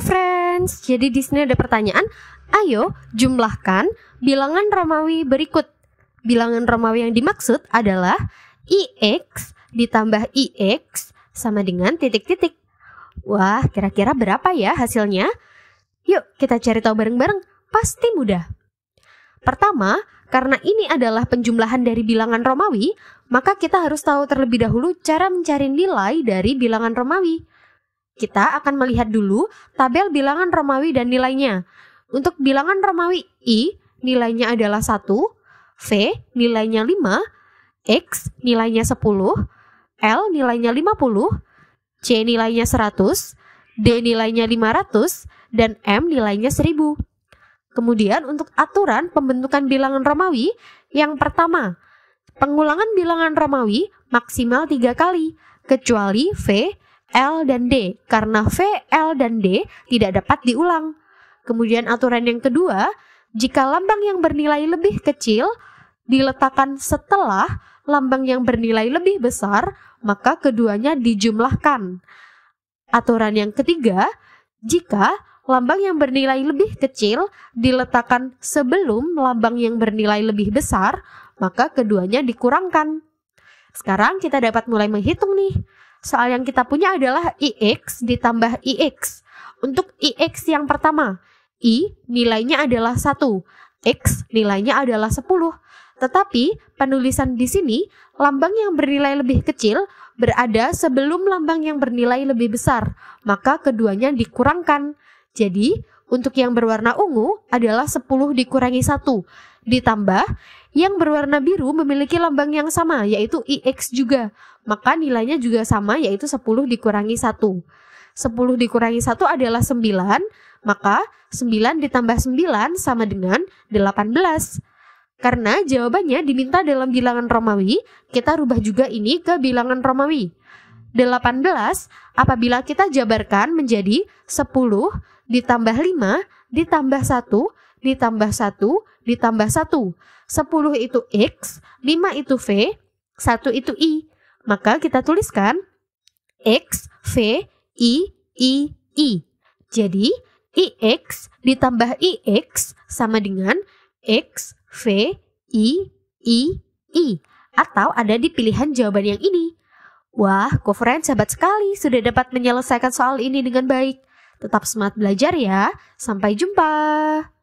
friends, jadi di sini ada pertanyaan. Ayo jumlahkan bilangan Romawi berikut. Bilangan Romawi yang dimaksud adalah IX ditambah IX sama dengan titik-titik. Wah, kira-kira berapa ya hasilnya? Yuk, kita cari tahu bareng-bareng. Pasti mudah. Pertama, karena ini adalah penjumlahan dari bilangan Romawi, maka kita harus tahu terlebih dahulu cara mencari nilai dari bilangan Romawi. Kita akan melihat dulu tabel bilangan Romawi dan nilainya. Untuk bilangan Romawi I, nilainya adalah 1, V nilainya 5, X nilainya 10, L nilainya 50, C nilainya 100, D nilainya 500, dan M nilainya 1000. Kemudian untuk aturan pembentukan bilangan Romawi, yang pertama, pengulangan bilangan Romawi maksimal tiga kali, kecuali V, L dan D karena V, L dan D tidak dapat diulang. Kemudian aturan yang kedua, jika lambang yang bernilai lebih kecil diletakkan setelah lambang yang bernilai lebih besar, maka keduanya dijumlahkan. Aturan yang ketiga, jika lambang yang bernilai lebih kecil diletakkan sebelum lambang yang bernilai lebih besar, maka keduanya dikurangkan. Sekarang kita dapat mulai menghitung nih soal yang kita punya adalah IX ditambah IX. Untuk IX yang pertama, I nilainya adalah 1, X nilainya adalah 10. Tetapi penulisan di sini, lambang yang bernilai lebih kecil berada sebelum lambang yang bernilai lebih besar, maka keduanya dikurangkan. Jadi, untuk yang berwarna ungu adalah 10 dikurangi 1, ditambah yang berwarna biru memiliki lambang yang sama yaitu IX e juga. Maka nilainya juga sama yaitu 10 dikurangi 1. 10 dikurangi 1 adalah 9, maka 9 ditambah 9 sama dengan 18. Karena jawabannya diminta dalam bilangan Romawi, kita rubah juga ini ke bilangan Romawi. 18 apabila kita jabarkan menjadi 10 ditambah 5 ditambah 1 ditambah 1 ditambah 1. 10 itu X, 5 itu V, 1 itu I. Maka kita tuliskan X, V, I, I, I. Jadi, IX ditambah IX sama dengan X, V, I, I, I. Atau ada di pilihan jawaban yang ini. Wah, Kofren hebat sekali sudah dapat menyelesaikan soal ini dengan baik. Tetap semangat belajar ya. Sampai jumpa.